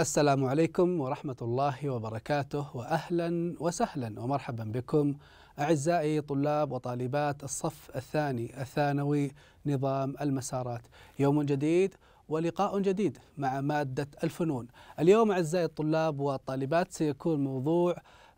السلام عليكم ورحمة الله وبركاته وأهلا وسهلا ومرحبا بكم أعزائي طلاب وطالبات الصف الثاني الثانوي نظام المسارات يوم جديد ولقاء جديد مع مادة الفنون اليوم أعزائي الطلاب والطالبات سيكون موضوع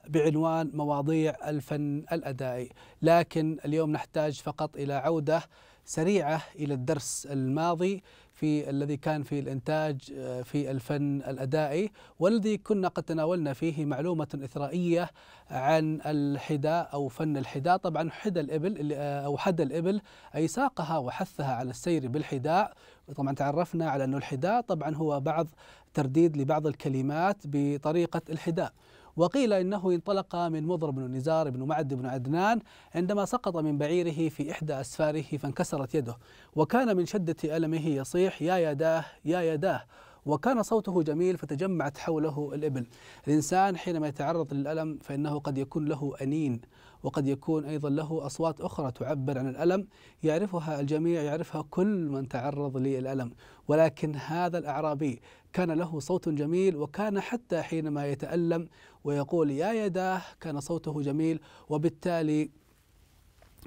بعنوان مواضيع الفن الأدائي لكن اليوم نحتاج فقط إلى عودة سريعة إلى الدرس الماضي في الذي كان في الإنتاج آه، في الفن الأدائي والذي كنا قد تناولنا فيه معلومة إثرائية عن الحداء أو فن الحداء طبعا حدى الإبل آه، أو حدى الإبل أي ساقها وحثها على السير بالحداء طبعا تعرفنا على انه الحداء طبعا هو بعض ترديد لبعض الكلمات بطريقة الحداء وقيل إنه انطلق من مضر بن نزار بن معد بن عدنان عندما سقط من بعيره في إحدى أسفاره فانكسرت يده وكان من شدة ألمه يصيح يا يداه يا يداه وكان صوته جميل فتجمعت حوله الإبل الإنسان حينما يتعرض للألم فإنه قد يكون له أنين وقد يكون أيضا له أصوات أخرى تعبر عن الألم يعرفها الجميع يعرفها كل من تعرض للألم ولكن هذا الأعرابي كان له صوت جميل وكان حتى حينما يتألم ويقول يا يداه كان صوته جميل وبالتالي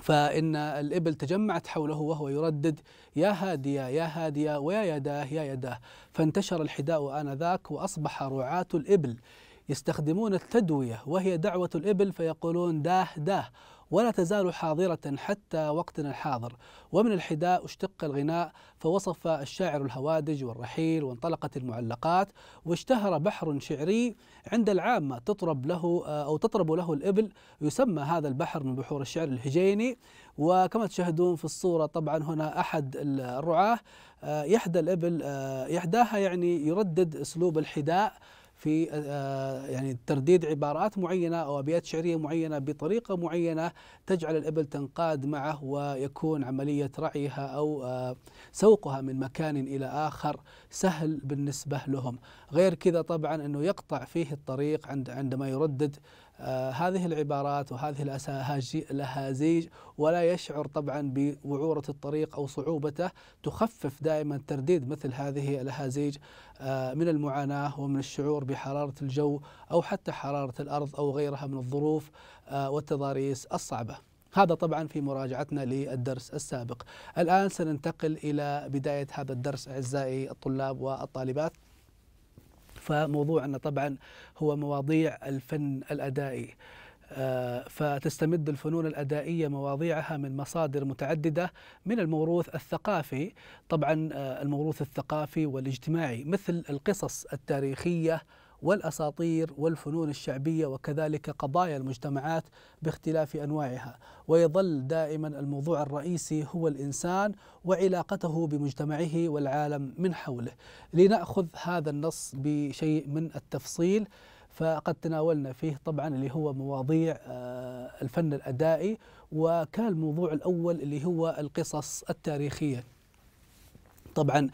فإن الإبل تجمعت حوله وهو يردد يا هادية يا هادية ويا يداه يا يداه فانتشر الحداء آنذاك وأصبح رعاة الإبل يستخدمون التدوية وهي دعوة الإبل فيقولون داه داه ولا تزال حاضرة حتى وقتنا الحاضر ومن الحداء اشتق الغناء فوصف الشاعر الهوادج والرحيل وانطلقت المعلقات واشتهر بحر شعري عند العامة تطرب له آه، أو تطرب له الإبل يسمى هذا البحر من بحور الشعر الهجيني وكما تشاهدون في الصورة طبعا هنا أحد الرعاة آه، يحدى الإبل آه، يحداها يعني يردد أسلوب الحداء في آه، يعني ترديد عبارات معينه او ابيات شعريه معينه بطريقه معينه تجعل الابل تنقاد معه ويكون عمليه رعيها او آه، سوقها من مكان الى اخر سهل بالنسبه لهم، غير كذا طبعا انه يقطع فيه الطريق عند عندما يردد آه، هذه العبارات وهذه الأهازيج ولا يشعر طبعا بوعورة الطريق أو صعوبته تخفف دائما ترديد مثل هذه الأهازيج آه، من المعاناة ومن الشعور بحرارة الجو أو حتى حرارة الأرض أو غيرها من الظروف آه، والتضاريس الصعبة هذا طبعا في مراجعتنا للدرس السابق الآن سننتقل إلى بداية هذا الدرس أعزائي الطلاب والطالبات فموضوعنا طبعا هو مواضيع الفن الادائي آه، فتستمد الفنون الأدائية مواضيعها من مصادر متعددة من الموروث الثقافي طبعا آه، الموروث الثقافي والاجتماعي مثل القصص التاريخية والاساطير والفنون الشعبيه وكذلك قضايا المجتمعات باختلاف انواعها ويظل دائما الموضوع الرئيسي هو الانسان وعلاقته بمجتمعه والعالم من حوله لناخذ هذا النص بشيء من التفصيل فقد تناولنا فيه طبعا اللي هو مواضيع آه، الفن الادائي وكان الموضوع الاول اللي هو القصص التاريخيه طبعا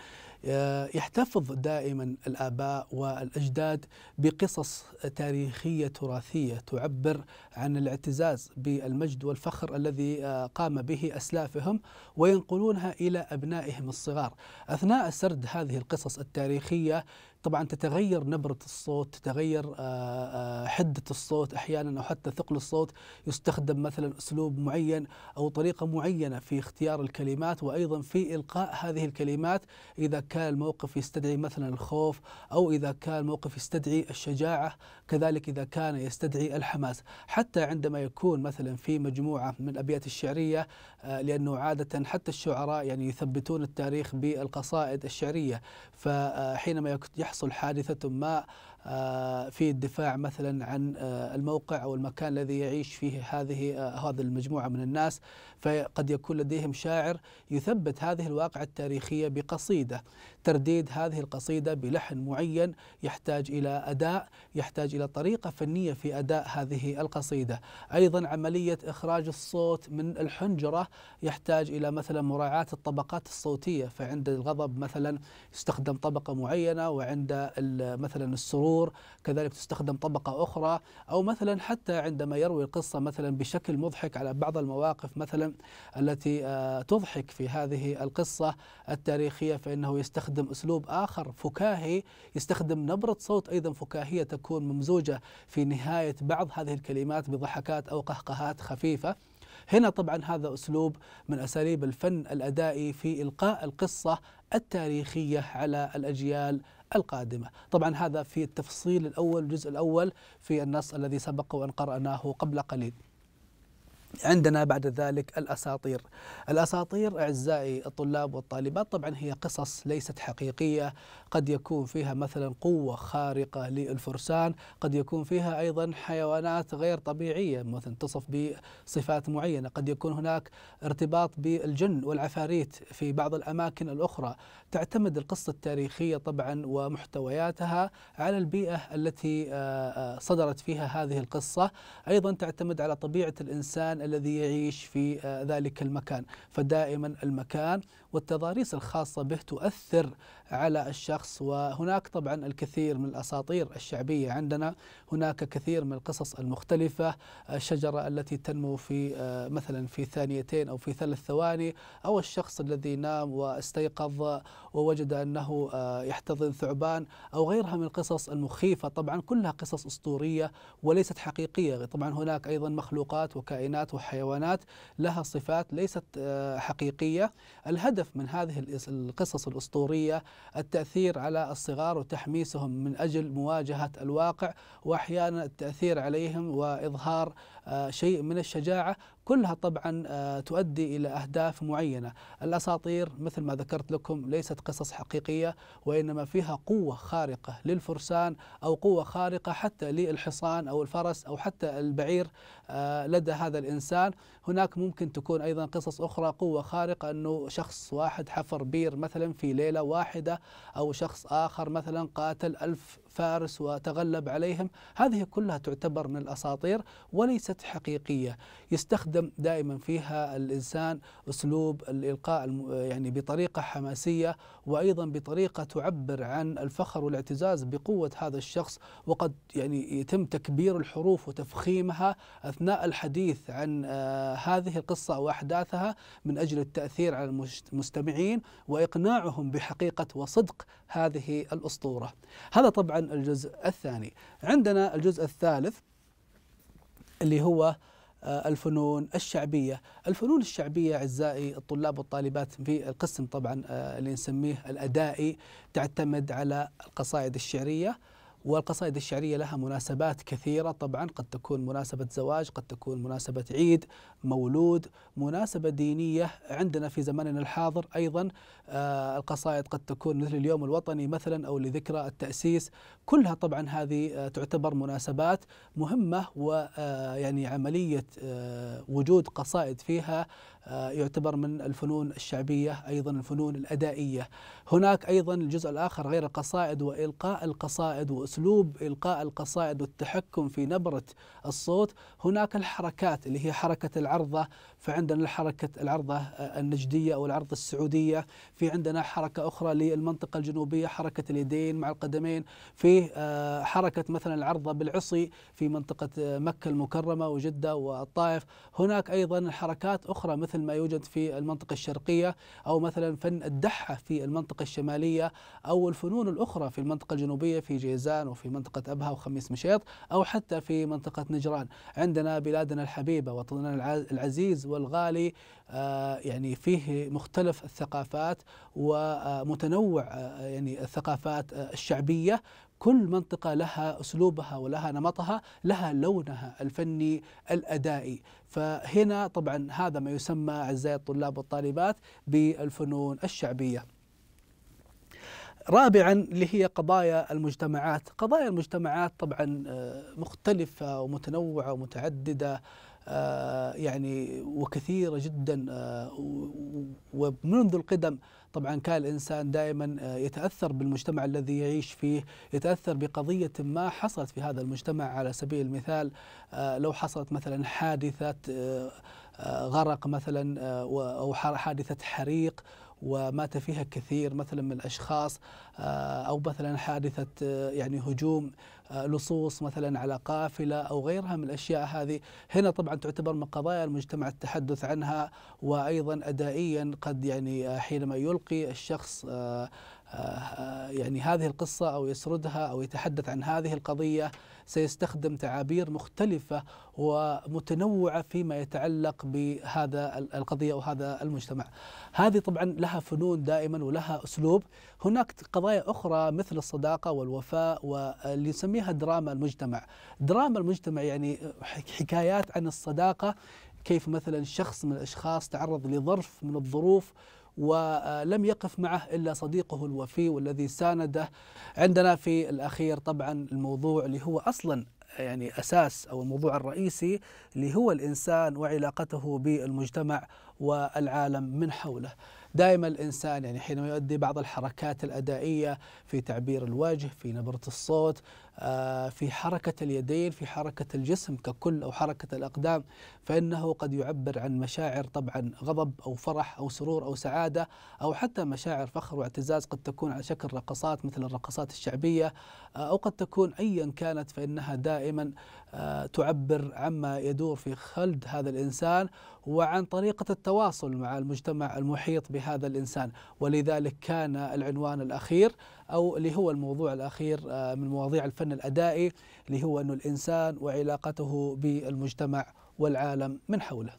آه، يحتفظ دائما الآباء والأجداد بقصص تاريخية تراثية تعبر عن الاعتزاز بالمجد والفخر الذي آه، قام به أسلافهم وينقلونها إلى أبنائهم الصغار أثناء سرد هذه القصص التاريخية طبعا تتغير نبرة الصوت تتغير آه، آه، حدة الصوت أحيانا أو حتى ثقل الصوت يستخدم مثلا أسلوب معين أو طريقة معينة في اختيار الكلمات وأيضا في إلقاء هذه الكلمات إذا كان الموقف يستدعي مثلا الخوف أو إذا كان الموقف يستدعي الشجاعة كذلك إذا كان يستدعي الحماس حتى عندما يكون مثلا في مجموعة من الأبيات الشعرية آه، لأنه عادة حتى الشعراء يعني يثبتون التاريخ بالقصائد الشعرية فحينما يحدث تحصل حادثة ما آه، في الدفاع مثلا عن آه، الموقع أو المكان الذي يعيش فيه هذه آه، هذه المجموعة من الناس فقد يكون لديهم شاعر يثبت هذه الواقعة التاريخية بقصيدة ترديد هذه القصيدة بلحن معين يحتاج إلى أداء يحتاج إلى طريقة فنية في أداء هذه القصيدة أيضا عملية إخراج الصوت من الحنجرة يحتاج إلى مثلا مراعاة الطبقات الصوتية فعند الغضب مثلا يستخدم طبقة معينة وعند مثلا السرور كذلك تستخدم طبقة أخرى أو مثلا حتى عندما يروي القصة مثلا بشكل مضحك على بعض المواقف مثلا التي آه، تضحك في هذه القصة التاريخية فإنه يستخدم أسلوب آخر فكاهي يستخدم نبرة صوت أيضا فكاهية تكون ممزوجة في نهاية بعض هذه الكلمات بضحكات أو قهقهات خفيفة هنا طبعا هذا أسلوب من أساليب الفن الأدائي في إلقاء القصة التاريخية على الأجيال القادمة طبعا هذا في التفصيل الأول الجزء الأول في النص الذي سبق وأن قرأناه قبل قليل عندنا بعد ذلك الاساطير. الاساطير اعزائي الطلاب والطالبات طبعا هي قصص ليست حقيقيه، قد يكون فيها مثلا قوه خارقه للفرسان، قد يكون فيها ايضا حيوانات غير طبيعيه مثلا تصف بصفات معينه، قد يكون هناك ارتباط بالجن والعفاريت في بعض الاماكن الاخرى، تعتمد القصه التاريخيه طبعا ومحتوياتها على البيئه التي آه، آه، صدرت فيها هذه القصه، ايضا تعتمد على طبيعه الانسان الذي يعيش في آه، ذلك المكان فدائما المكان والتضاريس الخاصة به تؤثر على الشخص وهناك طبعا الكثير من الأساطير الشعبية عندنا هناك كثير من القصص المختلفة الشجرة التي تنمو في آه، مثلا في ثانيتين أو في ثلاث ثواني أو الشخص الذي نام واستيقظ ووجد أنه آه، يحتضن ثعبان أو غيرها من القصص المخيفة طبعا كلها قصص أسطورية وليست حقيقية طبعا هناك أيضا مخلوقات وكائنات وحيوانات لها صفات ليست آه، حقيقية الهدف الهدف من هذه القصص الأسطورية التأثير على الصغار وتحميسهم من أجل مواجهة الواقع وأحيانا التأثير عليهم وإظهار آه، شيء من الشجاعة كلها طبعا آه، تؤدي إلى أهداف معينة الأساطير مثل ما ذكرت لكم ليست قصص حقيقية وإنما فيها قوة خارقة للفرسان أو قوة خارقة حتى للحصان أو الفرس أو حتى البعير آه، لدى هذا الإنسان هناك ممكن تكون أيضا قصص أخرى قوة خارقة أنه شخص واحد حفر بير مثلا في ليلة واحدة أو شخص آخر مثلا قاتل ألف فارس وتغلب عليهم هذه كلها تعتبر من الأساطير وليست حقيقية يستخدم دائما فيها الإنسان أسلوب الإلقاء يعني بطريقة حماسية وأيضا بطريقة تعبر عن الفخر والاعتزاز بقوة هذا الشخص وقد يعني يتم تكبير الحروف وتفخيمها أثناء الحديث عن آه، هذه القصة وأحداثها من أجل التأثير على المستمعين وإقناعهم بحقيقة وصدق هذه الأسطورة هذا طبعا الجزء الثاني عندنا الجزء الثالث اللي هو آه، الفنون الشعبية الفنون الشعبية أعزائي الطلاب والطالبات في القسم طبعا آه، اللي نسميه الأدائي تعتمد على القصائد الشعرية والقصائد الشعرية لها مناسبات كثيرة طبعا قد تكون مناسبة زواج قد تكون مناسبة عيد مولود مناسبة دينية عندنا في زماننا الحاضر أيضا آه القصائد قد تكون مثل اليوم الوطني مثلا أو لذكرى التأسيس كلها طبعا هذه آه تعتبر مناسبات مهمة ويعني آه، عملية آه وجود قصائد فيها آه، يعتبر من الفنون الشعبية أيضا الفنون الأدائية هناك أيضا الجزء الآخر غير القصائد وإلقاء القصائد وأسلوب إلقاء القصائد والتحكم في نبرة الصوت هناك الحركات اللي هي حركة العرضة فعندنا الحركة العرضة النجدية أو العرض السعودية في عندنا حركة أخرى للمنطقة الجنوبية حركة اليدين مع القدمين في آه، حركة مثلا العرضة بالعصي في منطقة آه، مكة المكرمة وجدة والطائف هناك أيضا حركات أخرى مثل ما يوجد في المنطقة الشرقية أو مثلا فن الدحة في المنطقة الشمالية أو الفنون الأخرى في المنطقة الجنوبية في جيزان وفي منطقة أبها وخميس مشيط أو حتى في منطقة نجران عندنا بلادنا الحبيبة وطننا العزيز والغالي آه، يعني فيه مختلف الثقافات ومتنوع آه، يعني الثقافات آه، الشعبيه كل منطقة لها أسلوبها ولها نمطها لها لونها الفني الأدائي فهنا طبعا هذا ما يسمى أعزائي الطلاب والطالبات بالفنون الشعبية رابعا اللي هي قضايا المجتمعات قضايا المجتمعات طبعا مختلفة ومتنوعة ومتعددة يعني وكثيرة جدا آه، ومنذ القدم طبعا كان الإنسان دائما آه، يتأثر بالمجتمع الذي يعيش فيه يتأثر بقضية ما حصلت في هذا المجتمع على سبيل المثال آه، لو حصلت مثلا حادثة غرق مثلا أو حادثة حريق ومات فيها كثير مثلا من الاشخاص او مثلا حادثه يعني هجوم آه، لصوص مثلا على قافلة أو غيرها من الأشياء هذه هنا طبعا تعتبر من قضايا المجتمع التحدث عنها وأيضا أدائيا قد يعني آه، حينما يلقي الشخص آه، يعني هذه القصة أو يسردها أو يتحدث عن هذه القضية سيستخدم تعابير مختلفة ومتنوعة فيما يتعلق بهذا القضية وهذا المجتمع هذه طبعا لها فنون دائما ولها أسلوب هناك قضايا أخرى مثل الصداقة والوفاء واللي نسميها دراما المجتمع دراما المجتمع يعني حكايات عن الصداقة كيف مثلا شخص من الاشخاص تعرض لظرف من الظروف ولم يقف معه الا صديقه الوفي والذي سانده عندنا في الاخير طبعا الموضوع اللي هو اصلا يعني اساس او الموضوع الرئيسي اللي هو الانسان وعلاقته بالمجتمع والعالم من حوله. دائما الانسان يعني حينما يؤدي بعض الحركات الادائيه في تعبير الوجه، في نبره الصوت، آه، في حركة اليدين في حركة الجسم ككل أو حركة الأقدام فإنه قد يعبر عن مشاعر طبعا غضب أو فرح أو سرور أو سعادة أو حتى مشاعر فخر واعتزاز قد تكون على شكل رقصات مثل الرقصات الشعبية آه، أو قد تكون أيا كانت فإنها دائما آه، تعبر عما يدور في خلد هذا الإنسان وعن طريقة التواصل مع المجتمع المحيط بهذا الإنسان ولذلك كان العنوان الأخير أو اللي هو الموضوع الأخير آه، من مواضيع الفن الأدائي اللي هو انه الإنسان وعلاقته بالمجتمع والعالم من حوله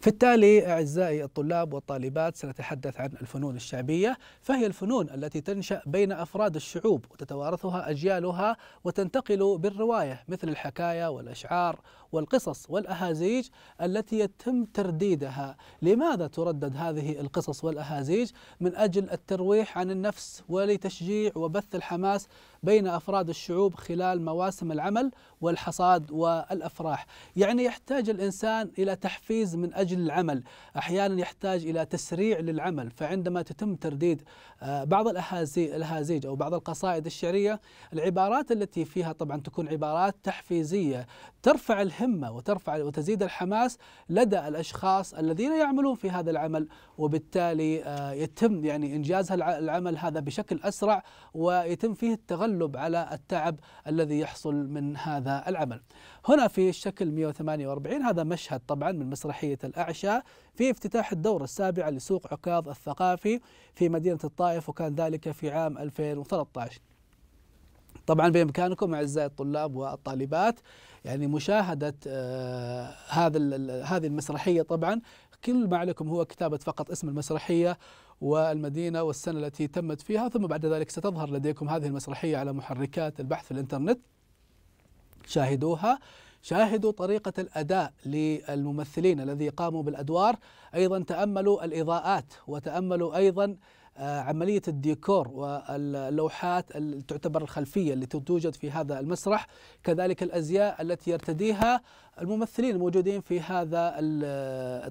في التالي أعزائي الطلاب والطالبات سنتحدث عن الفنون الشعبية فهي الفنون التي تنشأ بين أفراد الشعوب وتتوارثها أجيالها وتنتقل بالرواية مثل الحكاية والأشعار والقصص والأهازيج التي يتم ترديدها لماذا تردد هذه القصص والأهازيج من أجل الترويح عن النفس ولتشجيع وبث الحماس بين أفراد الشعوب خلال مواسم العمل والحصاد والأفراح يعني يحتاج الإنسان إلى تحفيز من أجل العمل أحيانا يحتاج إلى تسريع للعمل فعندما تتم ترديد آه، بعض الأهازيج أو بعض القصائد الشعرية العبارات التي فيها طبعا تكون عبارات تحفيزية ترفع الهمه وترفع وتزيد الحماس لدى الاشخاص الذين يعملون في هذا العمل وبالتالي آه، يتم يعني انجاز العمل هذا بشكل اسرع ويتم فيه التغلب على التعب الذي يحصل من هذا العمل. هنا في الشكل 148 هذا مشهد طبعا من مسرحيه الاعشى في افتتاح الدورة السابعة لسوق عكاظ الثقافي في مدينة الطائف وكان ذلك في عام 2013 طبعا بامكانكم اعزائي الطلاب والطالبات يعني مشاهده آه، هذا هذه المسرحيه طبعا كل ما عليكم هو كتابه فقط اسم المسرحيه والمدينة والسنة التي تمت فيها ثم بعد ذلك ستظهر لديكم هذه المسرحية على محركات البحث في الإنترنت شاهدوها شاهدوا طريقة الأداء للممثلين الذي قاموا بالأدوار أيضا تأملوا الإضاءات وتأملوا أيضا آه، عملية الديكور واللوحات اللي تعتبر الخلفية التي توجد في هذا المسرح كذلك الأزياء التي يرتديها الممثلين الموجودين في هذا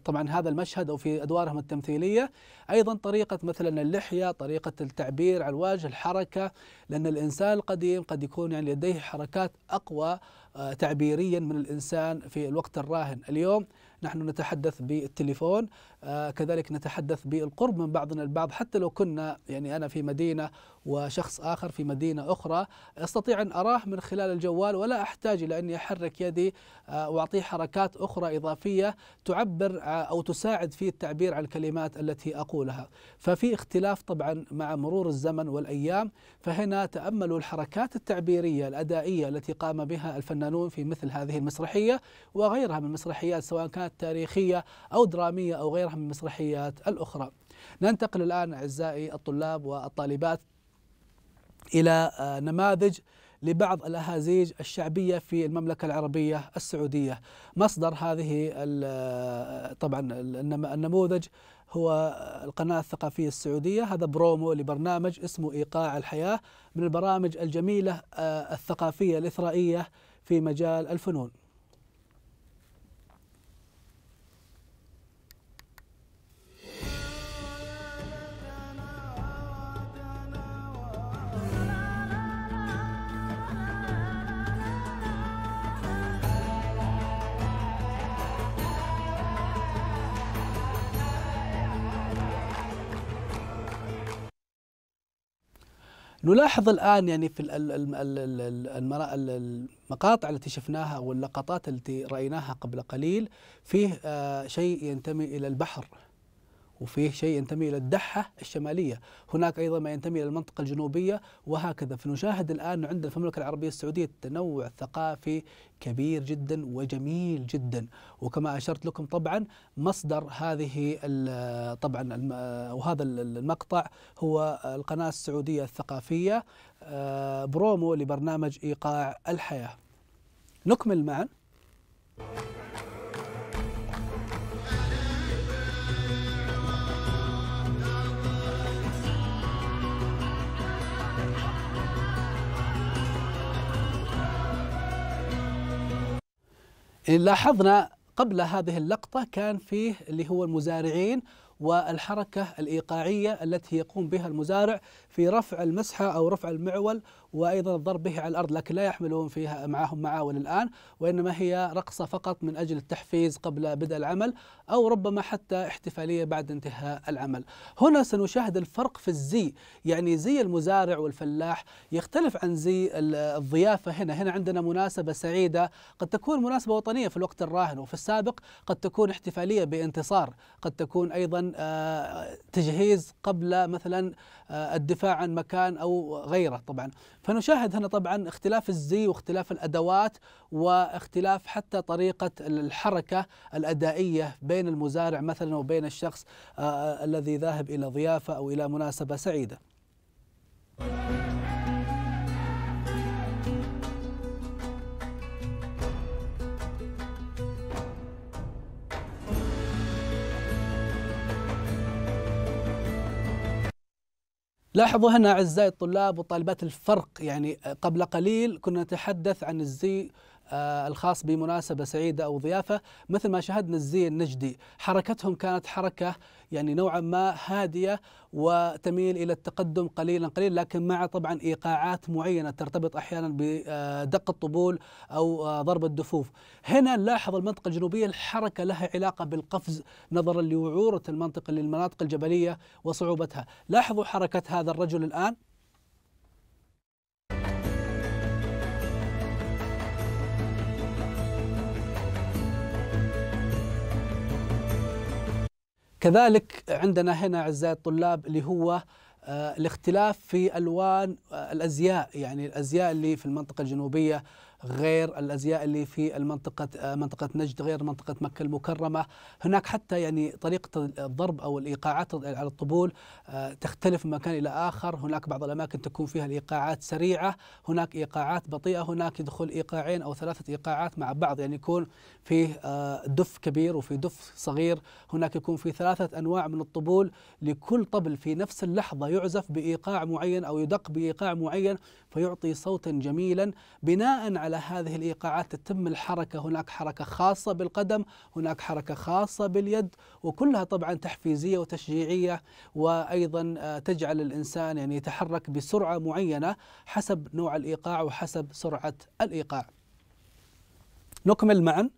طبعا هذا المشهد او في ادوارهم التمثيليه ايضا طريقه مثلا اللحيه طريقه التعبير على الوجه الحركه لان الانسان القديم قد يكون يعني لديه حركات اقوى آه، تعبيريا من الانسان في الوقت الراهن اليوم نحن نتحدث بالتليفون آه، كذلك نتحدث بالقرب من بعضنا البعض حتى لو كنا يعني انا في مدينه وشخص آخر في مدينة أخرى أستطيع أن أراه من خلال الجوال ولا أحتاج إلى أني أحرك يدي آه، وأعطيه حركات أخرى إضافية تعبر آه، أو تساعد في التعبير عن الكلمات التي أقولها ففي اختلاف طبعا مع مرور الزمن والأيام فهنا تأملوا الحركات التعبيرية الأدائية التي قام بها الفنانون في مثل هذه المسرحية وغيرها من المسرحيات سواء كانت تاريخية أو درامية أو غيرها من المسرحيات الأخرى ننتقل الآن أعزائي الطلاب والطالبات إلى آه، نماذج لبعض الاهازيج الشعبيه في المملكه العربيه السعوديه، مصدر هذه آه، طبعا النموذج هو آه، القناه الثقافيه السعوديه، هذا برومو لبرنامج اسمه ايقاع الحياه من البرامج الجميله الثقافيه الاثرائيه في مجال الفنون. نلاحظ الان يعني في المقاطع التي شفناها واللقطات التي رايناها قبل قليل فيه آه، شيء ينتمي الى البحر وفيه شيء ينتمي إلى الدحة الشمالية هناك أيضا ما ينتمي إلى المنطقة الجنوبية وهكذا فنشاهد الآن عند المملكة العربية السعودية تنوع ثقافي كبير جدا وجميل جدا وكما أشرت لكم طبعا مصدر هذه طبعا وهذا المقطع هو القناة السعودية الثقافية آه، برومو لبرنامج إيقاع الحياة نكمل معا لاحظنا قبل هذه اللقطة كان فيه اللي هو المزارعين والحركة الإيقاعية التي يقوم بها المزارع في رفع المسحة أو رفع المعول وايضا الضرب به على الارض لكن لا يحملون فيها معهم معاون الان وانما هي رقصه فقط من اجل التحفيز قبل بدء العمل او ربما حتى احتفاليه بعد انتهاء العمل. هنا سنشاهد الفرق في الزي يعني زي المزارع والفلاح يختلف عن زي الضيافه هنا، هنا عندنا مناسبه سعيده قد تكون مناسبه وطنيه في الوقت الراهن وفي السابق قد تكون احتفاليه بانتصار، قد تكون ايضا آه، تجهيز قبل مثلا آه، الدفاع عن مكان او غيره طبعا فنشاهد هنا طبعا اختلاف الزي واختلاف الادوات واختلاف حتى طريقه الحركه الادائيه بين المزارع مثلا وبين الشخص آه، الذي ذاهب الى ضيافه او الى مناسبه سعيده. لاحظوا هنا أعزائي الطلاب وطالبات الفرق يعني قبل قليل كنا نتحدث عن الزي آه، الخاص بمناسبة سعيدة أو ضيافة مثل ما شاهدنا الزي النجدي حركتهم كانت حركة يعني نوعا ما هادية وتميل إلى التقدم قليلا قليلا لكن مع طبعا إيقاعات معينة ترتبط أحيانا بدق الطبول أو آه، ضرب الدفوف هنا نلاحظ المنطقة الجنوبية الحركة لها علاقة بالقفز نظرا لوعورة المنطقة للمناطق الجبلية وصعوبتها لاحظوا حركة هذا الرجل الآن كذلك عندنا هنا اعزائي الطلاب اللي هو آه، الاختلاف في الوان آه، الازياء يعني الازياء اللي في المنطقه الجنوبيه غير الازياء اللي في المنطقه آه، منطقه نجد غير منطقه مكه المكرمه هناك حتى يعني طريقه الضرب او الايقاعات على الطبول آه، تختلف من مكان الى اخر هناك بعض الاماكن تكون فيها الايقاعات سريعه هناك ايقاعات بطيئه هناك يدخل ايقاعين او ثلاثه ايقاعات مع بعض يعني يكون فيه آه، دف كبير وفي دف صغير هناك يكون في ثلاثه انواع من الطبول لكل طبل في نفس اللحظه يعزف بايقاع معين او يدق بايقاع معين فيعطي صوتا جميلا بناء على على هذه الإيقاعات تتم الحركة هناك حركة خاصة بالقدم هناك حركة خاصة باليد وكلها طبعا تحفيزية وتشجيعية وأيضا آه، تجعل الإنسان يعني يتحرك بسرعة معينة حسب نوع الإيقاع وحسب سرعة الإيقاع نكمل معا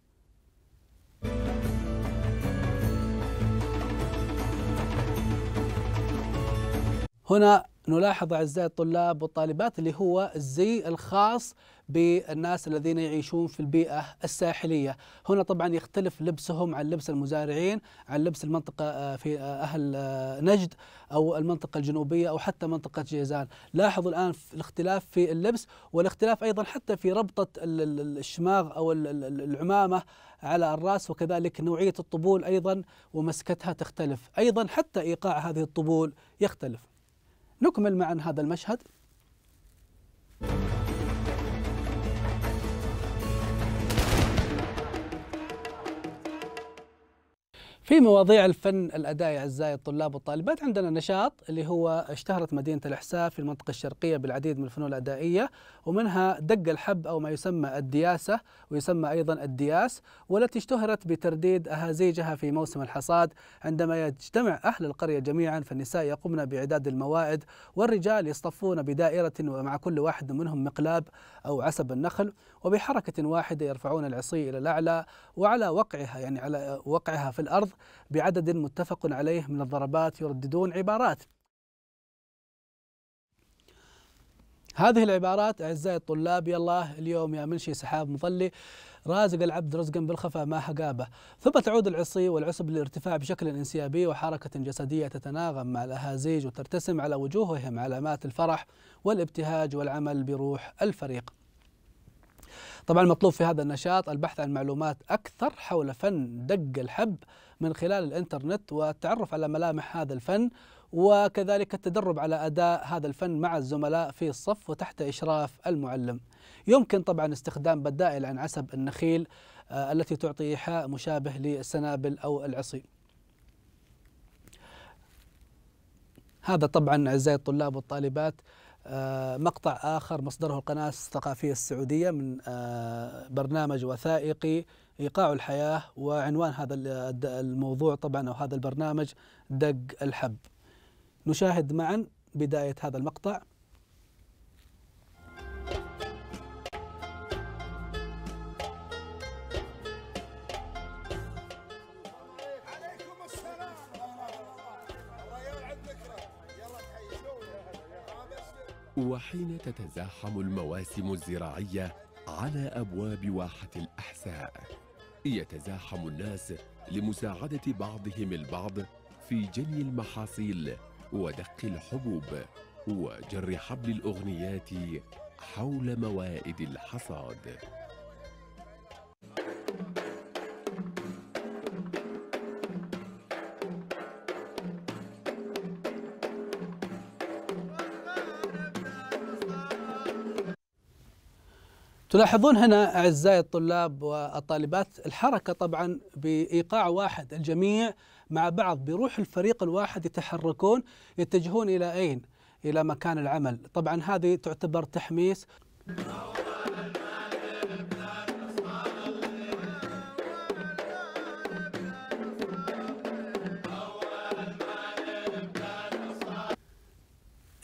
هنا نلاحظ أعزائي الطلاب والطالبات اللي هو الزي الخاص بالناس الذين يعيشون في البيئة الساحلية هنا طبعا يختلف لبسهم عن لبس المزارعين عن لبس المنطقة آه، في آه، أهل آه، نجد أو المنطقة الجنوبية أو حتى منطقة جيزان لاحظوا الآن الاختلاف في اللبس والاختلاف أيضا حتى في ربطة الشماغ أو العمامة على الراس وكذلك نوعيه الطبول ايضا ومسكتها تختلف، ايضا حتى ايقاع هذه الطبول يختلف. نكمل معا هذا المشهد. في مواضيع الفن الأداء أعزائي الطلاب والطالبات عندنا نشاط اللي هو اشتهرت مدينة الإحساء في المنطقة الشرقية بالعديد من الفنون الأدائية ومنها دق الحب أو ما يسمى الدياسة ويسمى أيضا الدياس والتي اشتهرت بترديد أهازيجها في موسم الحصاد عندما يجتمع أهل القرية جميعا فالنساء يقمن بإعداد الموائد والرجال يصطفون بدائرة ومع كل واحد منهم مقلاب أو عسب النخل وبحركة واحدة يرفعون العصي إلى الأعلى وعلى وقعها يعني على وقعها في الأرض بعدد متفق عليه من الضربات يرددون عبارات هذه العبارات أعزائي الطلاب يلا اليوم يا منشي سحاب مظلي رازق العبد رزقا بالخفا ما حقابه ثم تعود العصي والعصب للارتفاع بشكل انسيابي وحركة جسدية تتناغم مع الأهازيج وترتسم على وجوههم علامات الفرح والابتهاج والعمل بروح الفريق طبعا المطلوب في هذا النشاط البحث عن معلومات أكثر حول فن دق الحب من خلال الانترنت والتعرف على ملامح هذا الفن وكذلك التدرب على أداء هذا الفن مع الزملاء في الصف وتحت إشراف المعلم يمكن طبعا استخدام بدائل عن عسب النخيل آه، التي تعطي إيحاء مشابه للسنابل أو العصي هذا طبعا أعزائي الطلاب والطالبات آه، مقطع آخر مصدره القناة الثقافية السعودية من آه، برنامج وثائقي ايقاع الحياه وعنوان هذا الموضوع طبعا او هذا البرنامج دق الحب. نشاهد معا بدايه هذا المقطع وحين تتزاحم المواسم الزراعيه على ابواب واحه الاحساء يتزاحم الناس لمساعدة بعضهم البعض في جني المحاصيل ودق الحبوب وجر حبل الأغنيات حول موائد الحصاد تلاحظون هنا أعزائي الطلاب والطالبات الحركة طبعا بإيقاع واحد الجميع مع بعض بروح الفريق الواحد يتحركون يتجهون إلى أين؟ إلى مكان العمل طبعا هذه تعتبر تحميس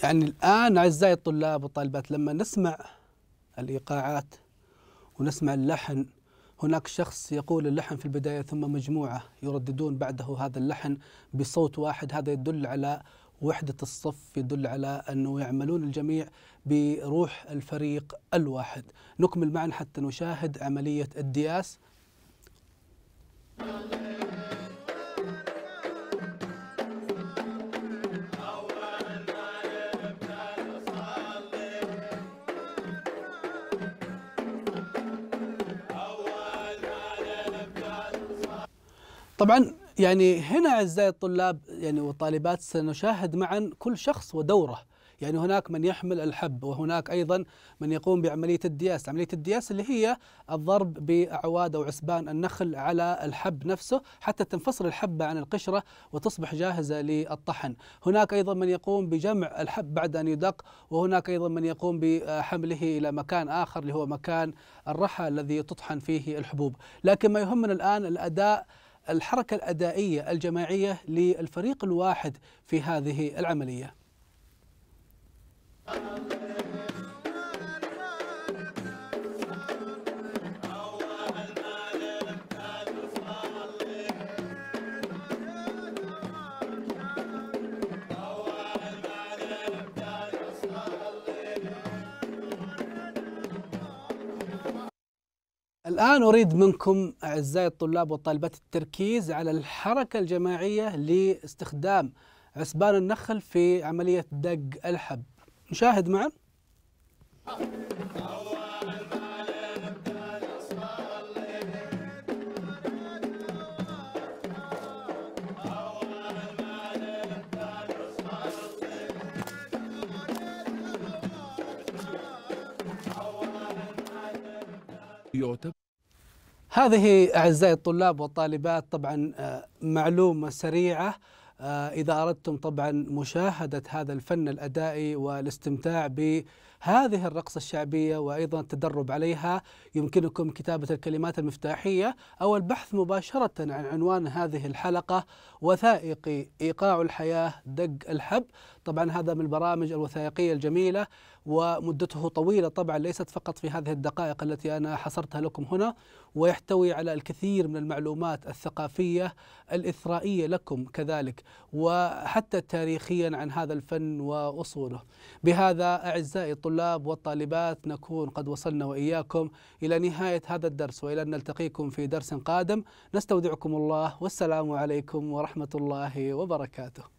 يعني الآن أعزائي الطلاب والطالبات لما نسمع الإيقاعات ونسمع اللحن هناك شخص يقول اللحن في البداية ثم مجموعة يرددون بعده هذا اللحن بصوت واحد هذا يدل على وحدة الصف يدل على أنه يعملون الجميع بروح الفريق الواحد نكمل معا حتى نشاهد عملية الدياس طبعا يعني هنا اعزائي الطلاب يعني والطالبات سنشاهد معا كل شخص ودوره يعني هناك من يحمل الحب وهناك ايضا من يقوم بعمليه الدياس، عمليه الدياس اللي هي الضرب باعواد او عسبان النخل على الحب نفسه حتى تنفصل الحبه عن القشره وتصبح جاهزه للطحن، هناك ايضا من يقوم بجمع الحب بعد ان يدق، وهناك ايضا من يقوم بحمله الى مكان اخر اللي هو مكان الرحى الذي تطحن فيه الحبوب، لكن ما يهمنا الان الاداء الحركة الأدائية الجماعية للفريق الواحد في هذه العملية. الآن أريد منكم أعزائي الطلاب والطالبات التركيز على الحركة الجماعية لاستخدام عسبان النخل في عملية دق الحب نشاهد معا يعتبر هذه أعزائي الطلاب والطالبات طبعا آه، معلومة سريعة آه، إذا أردتم طبعا مشاهدة هذا الفن الأدائي والاستمتاع بهذه الرقصة الشعبية وأيضا التدرب عليها يمكنكم كتابة الكلمات المفتاحية أو البحث مباشرة عن عنوان هذه الحلقة وثائقي إيقاع الحياة دق الحب طبعا هذا من البرامج الوثائقية الجميلة ومدته طويلة طبعا ليست فقط في هذه الدقائق التي أنا حصرتها لكم هنا ويحتوي على الكثير من المعلومات الثقافية الإثرائية لكم كذلك وحتى تاريخيا عن هذا الفن وأصوله بهذا أعزائي الطلاب والطالبات نكون قد وصلنا وإياكم إلى نهاية هذا الدرس وإلى أن نلتقيكم في درس قادم نستودعكم الله والسلام عليكم ورحمة الله وبركاته